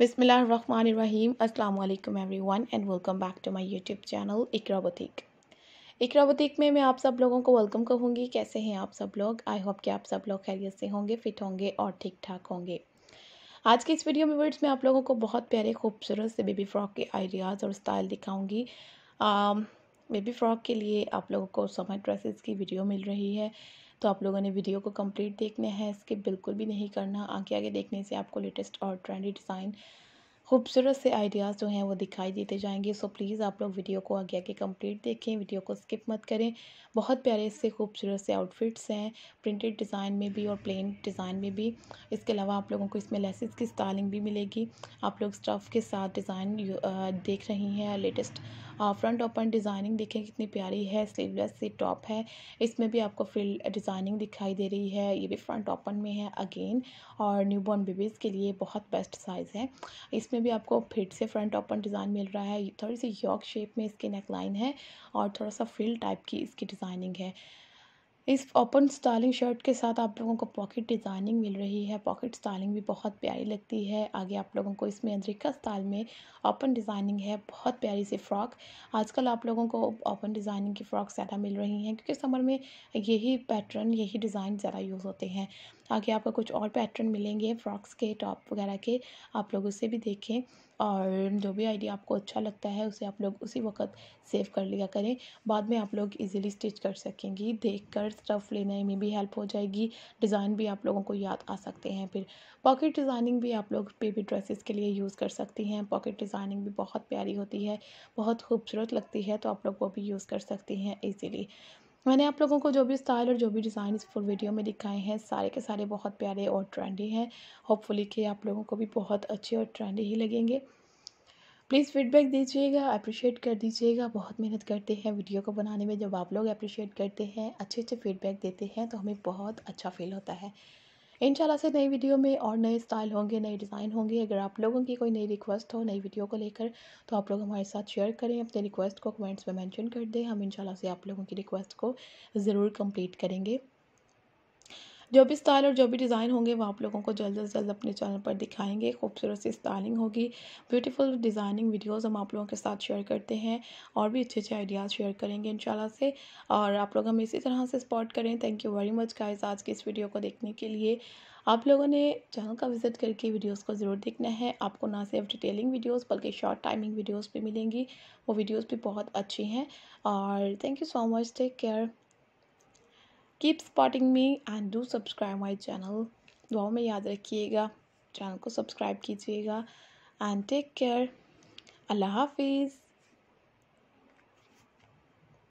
Bismillahirrahmanirrahim. Assalamu everyone and welcome back to my YouTube channel Ikra Boutique. Ikra boutique में मैं आप सब लोगों को वेलकम कहूँगी कैसे हैं आप सब लोग आई होप कि आप सब लोग खैरियत से होंगे फिट होंगे और ठीक ठाक होंगे आज के इस वीडियो में वर्ड्स में आप लोगों को बहुत प्यारे खूबसूरत से बेबी फ्रॉक के आइडियाज़ और स्टाइल दिखाऊँगी बेबी फ्रॉक के लिए आप लोगों को समर ड्रेसेस की वीडियो मिल रही है तो आप लोगों ने वीडियो को कंप्लीट देखना है इसके बिल्कुल भी नहीं करना आगे आगे देखने से आपको लेटेस्ट और ट्रेंडी डिज़ाइन खूबसूरत से आइडियाज़ जो हैं वो दिखाई देते जाएंगे सो प्लीज़ आप लोग वीडियो को आगे आगे कंप्लीट देखें वीडियो को स्किप मत करें बहुत प्यारे से खूबसूरत से आउटफिट्स हैं प्रिंटेड डिज़ाइन में भी और प्लेन डिज़ाइन में भी इसके अलावा आप लोगों को इसमें लेसिस की स्टाइलिंग भी मिलेगी आप लोग स्टफ़ के साथ डिज़ाइन देख रही हैं लेटेस्ट फ्रंट ओपन डिज़ाइनिंग देखें कितनी प्यारी है स्लीवलेस से टॉप है इसमें भी आपको फिल डिज़ाइनिंग दिखाई दे रही है ये भी फ्रंट ओपन में है अगेन और न्यूबॉर्न बेबीज़ के लिए बहुत बेस्ट साइज़ है इसमें इसमें भी आपको फिट से फ्रंट ओपन डिज़ाइन मिल रहा है थोड़ी सी यॉक शेप में इसकी नेक लाइन है और थोड़ा सा फ्रिल टाइप की इसकी डिज़ाइनिंग है इस ओपन स्टाइलिंग शर्ट के साथ आप लोगों को पॉकेट डिज़ाइनिंग मिल रही है पॉकेट स्टाइलिंग भी बहुत प्यारी लगती है आगे आप लोगों को इसमें अंदरिका स्टाइल में ओपन डिज़ाइनिंग है बहुत प्यारी सी फ़्रॉक आजकल आप लोगों को ओपन डिज़ाइनिंग की फ़्रॉक ज़्यादा मिल रही हैं क्योंकि समर में यही पैटर्न यही डिज़ाइन ज़्यादा यूज़ होते हैं ताकि आपको कुछ और पैटर्न मिलेंगे फ्रॉक्स के टॉप वगैरह के आप लोग उसे भी देखें और जो भी आइडिया आपको अच्छा लगता है उसे आप लोग उसी वक्त सेव कर लिया करें बाद में आप लोग इजीली स्टिच कर सकेंगी देखकर स्टफ़ लेने में भी हेल्प हो जाएगी डिज़ाइन भी आप लोगों को याद आ सकते हैं फिर पॉकेट डिज़ाइनिंग भी आप लोग बेबी ड्रेसेस के लिए यूज़ कर सकती हैं पॉकेट डिज़ाइनिंग भी बहुत प्यारी होती है बहुत खूबसूरत लगती है तो आप लोग वो भी यूज़ कर सकती हैं ईज़िली मैंने आप लोगों को जो भी स्टाइल और जो भी डिज़ाइन इस फुल वीडियो में दिखाए हैं सारे के सारे बहुत प्यारे और ट्रेंडी हैं होपफुली कि आप लोगों को भी बहुत अच्छे और ट्रेंडी ही लगेंगे प्लीज़ फीडबैक दीजिएगा अप्रिशिएट कर दीजिएगा बहुत मेहनत करते हैं वीडियो को बनाने में जब आप लोग अप्रिशिएट करते हैं अच्छे अच्छे फीडबैक देते हैं तो हमें बहुत अच्छा फील होता है इन से नई वीडियो में और नए स्टाइल होंगे नए डिज़ाइन होंगे अगर आप लोगों की कोई नई रिक्वेस्ट हो नई वीडियो को लेकर तो आप लोग हमारे साथ शेयर करें अपने रिक्वेस्ट को कमेंट्स में मेंशन कर दें हम इन से आप लोगों की रिक्वेस्ट को ज़रूर कंप्लीट करेंगे जो भी स्टाइल और जो भी डिज़ाइन होंगे वो आप लोगों को जल्द से जल्द अपने चैनल पर दिखाएंगे खूबसूरत सी स्टाइलिंग होगी ब्यूटीफुल डिज़ाइनिंग वीडियोस हम आप लोगों के साथ शेयर करते हैं और भी अच्छे अच्छे आइडियाज़ शेयर करेंगे इन से और आप लोग हमें इसी तरह से सपोर्ट करें thank you very much guys आज की इस वीडियो को देखने के लिए आप लोगों ने चैनल का विजिट करके वीडियोस को ज़रूर देखना है आपको ना सिर्फ डिटेलिंग वीडियोस बल्कि शॉर्ट टाइमिंग वीडियोस भी मिलेंगी वो वीडियोस भी बहुत अच्छी हैं और thank you so much take care keep supporting me and do subscribe my channel दुआओं में याद रखिएगा चैनल को सब्सक्राइब कीजिएगा एंड टेक केयर अल्लाह हाफिज़